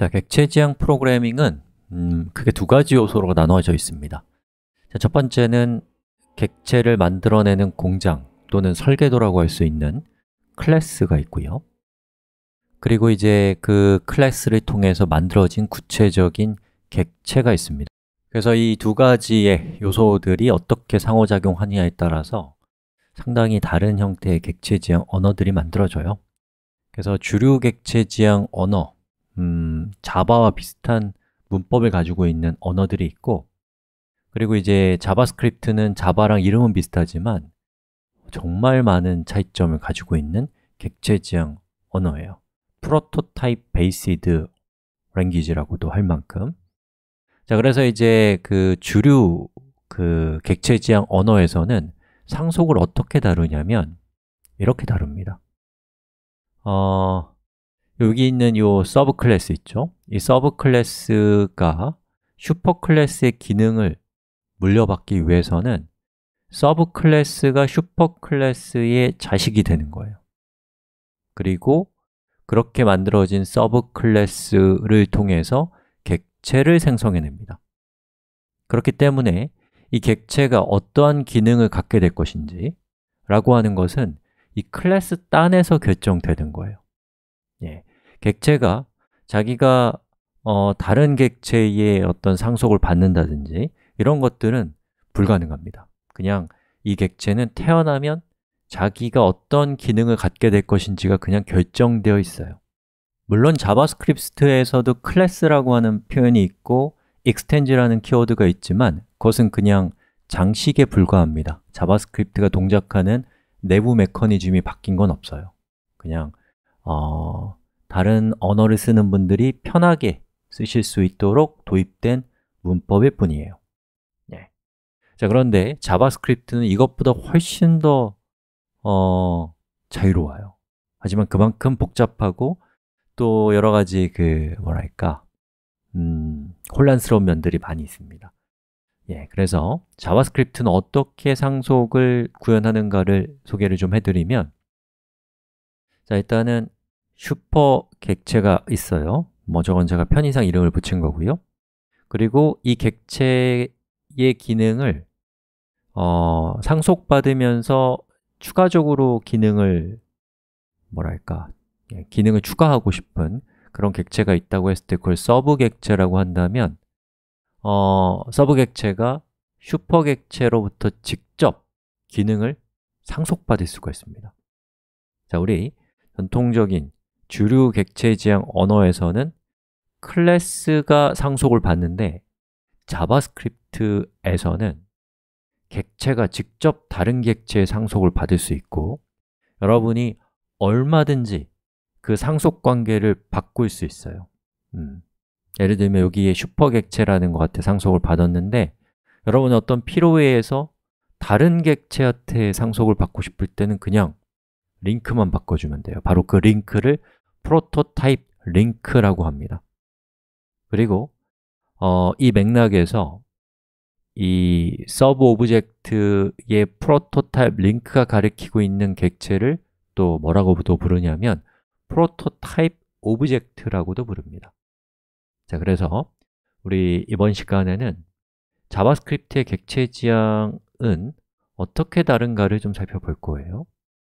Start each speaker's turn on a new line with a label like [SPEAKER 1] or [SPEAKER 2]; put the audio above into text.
[SPEAKER 1] 자, 객체 지향 프로그래밍은 음, 크게 두 가지 요소로 나누어져 있습니다 자, 첫 번째는 객체를 만들어내는 공장 또는 설계도라고 할 수 있는 클래스가 있고요 그리고 이제 그 클래스를 통해서 만들어진 구체적인 객체가 있습니다 그래서 이 두 가지의 요소들이 어떻게 상호작용하느냐에 따라서 상당히 다른 형태의 객체 지향 언어들이 만들어져요 그래서 주류 객체 지향 언어, 음, 자바와 비슷한 문법을 가지고 있는 언어들이 있고 그리고 이제 자바스크립트는 자바랑 이름은 비슷하지만 정말 많은 차이점을 가지고 있는 객체지향 언어예요 프로토타입 베이시드 랭귀지라고도 할 만큼 자 그래서 이제 그 주류 그 객체지향 언어에서는 상속을 어떻게 다루냐면 이렇게 다룹니다 어, 여기 있는 이 서브 클래스 있죠? 이 서브 클래스가 슈퍼 클래스의 기능을 물려받기 위해서는 서브 클래스가 슈퍼 클래스의 자식이 되는 거예요. 그리고 그렇게 만들어진 서브 클래스를 통해서 객체를 생성해냅니다. 그렇기 때문에 이 객체가 어떠한 기능을 갖게 될 것인지 라고 하는 것은 이 클래스 딴에서 결정되는 거예요. 예. 객체가 자기가 어, 다른 객체의 어떤 상속을 받는다든지 이런 것들은 불가능합니다 그냥 이 객체는 태어나면 자기가 어떤 기능을 갖게 될 것인지가 그냥 결정되어 있어요 물론 자바스크립트에서도 클래스라고 하는 표현이 있고 extend라는 키워드가 있지만 그것은 그냥 장식에 불과합니다 자바스크립트가 동작하는 내부 메커니즘이 바뀐 건 없어요 그냥 어, 다른 언어를 쓰는 분들이 편하게 쓰실 수 있도록 도입된 문법일 뿐이에요 예. 자 그런데 자바스크립트는 이것보다 훨씬 더 어, 자유로워요 하지만 그만큼 복잡하고 또 여러 가지 그 뭐랄까 음, 혼란스러운 면들이 많이 있습니다 예, 그래서 자바스크립트는 어떻게 상속을 구현하는가를 소개를 좀 해드리면 자 일단은 슈퍼 객체가 있어요 뭐 저건 제가 편의상 이름을 붙인 거고요 그리고 이 객체의 기능을 어, 상속받으면서 추가적으로 기능을 뭐랄까 예, 기능을 추가하고 싶은 그런 객체가 있다고 했을 때 그걸 서브 객체라고 한다면 어, 서브 객체가 슈퍼 객체로부터 직접 기능을 상속받을 수가 있습니다 자, 우리 전통적인 주류 객체 지향 언어에서는 클래스가 상속을 받는데 자바스크립트에서는 객체가 직접 다른 객체의 상속을 받을 수 있고 여러분이 얼마든지 그 상속 관계를 바꿀 수 있어요 음. 예를 들면 여기에 슈퍼 객체라는 것 같아 상속을 받았는데 여러분이 어떤 필요에 의해서 다른 객체한테 상속을 받고 싶을 때는 그냥 링크만 바꿔주면 돼요 바로 그 링크를 프로토타입 링크라고 합니다 그리고 어, 이 맥락에서 이 서브 오브젝트의 프로토타입 링크가 가리키고 있는 객체를 또 뭐라고도 부르냐면 프로토타입 오브젝트라고도 부릅니다 자, 그래서 우리 이번 시간에는 자바스크립트의 객체 지향은 어떻게 다른가를 좀 살펴볼 거예요